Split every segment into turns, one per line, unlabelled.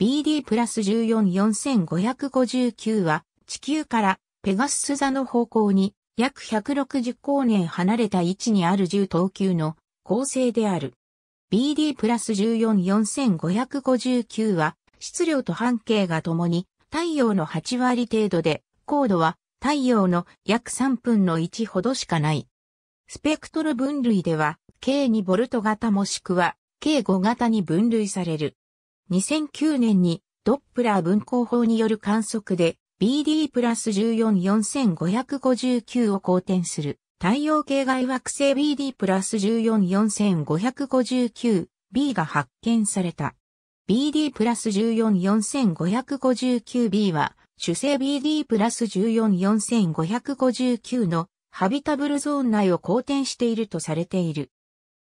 BD プラス144559は地球からペガスス座の方向に約160光年離れた位置にある10等級の構成である。BD プラス144559は質量と半径がともに太陽の8割程度で高度は太陽の約3分の1ほどしかない。スペクトル分類では、K2 ボルト型もしくは、K5 型に分類される。2009年にドップラー分光法による観測で BD プラス144559を公転する太陽系外惑星 BD プラス 144559B が発見された。BD プラス 144559B は主星 BD プラス144559のハビタブルゾーン内を公転しているとされている。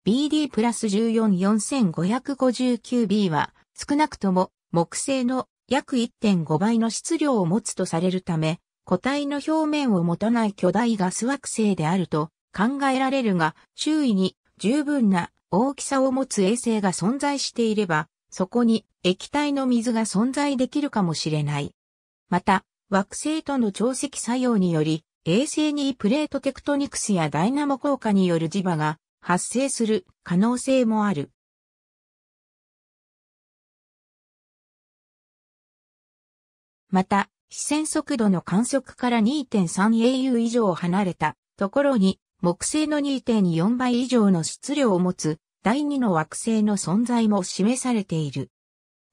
BD プラス 144559B は少なくとも木星の約1.5倍の質量を持つとされるため、固体の表面を持たない巨大ガス惑星であると考えられるが、周囲に十分な大きさを持つ衛星が存在していれば、そこに液体の水が存在できるかもしれない。また、惑星との潮汐作用により、衛星にプレートテクトニクスやダイナモ効果による磁場が発生する可能性もある。また、視線速度の観測から 2.3au 以上離れたところに木星の2.4倍以上の質量を持つ第2の惑星の存在も示されている。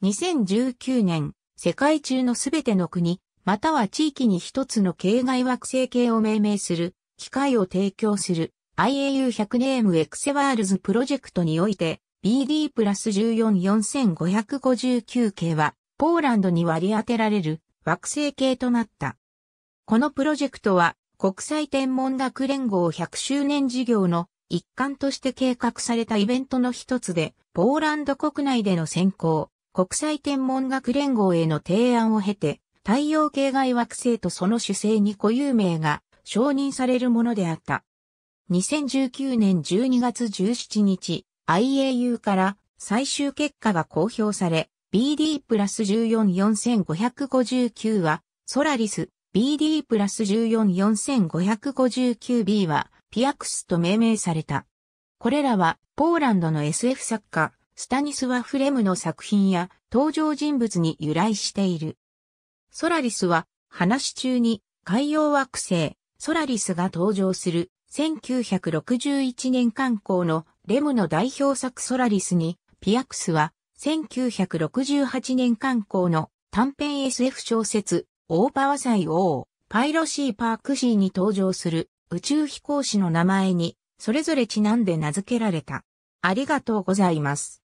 2019年、世界中のすべての国、または地域に一つの境外惑星系を命名する、機会を提供する IAU100 ネームエクセワールズプロジェクトにおいて、BD プラス144559系は、ポーランドに割り当てられる惑星系となった。このプロジェクトは国際天文学連合100周年事業の一環として計画されたイベントの一つで、ポーランド国内での選考、国際天文学連合への提案を経て、太陽系外惑星とその主星に固有名が承認されるものであった。2019年12月17日、IAU から最終結果が公表され、BD プラス144559は、ソラリス、BD プラス 144559B は、ピアクスと命名された。これらは、ポーランドの SF 作家、スタニスワ・フレムの作品や、登場人物に由来している。ソラリスは、話中に、海洋惑星、ソラリスが登場する、1961年刊行のレムの代表作ソラリスに、ピアクスは1968年刊行の短編 SF 小説、オーパワサイ王、パイロシーパークシーに登場する宇宙飛行士の名前に、それぞれちなんで名付けられた。ありがとうございます。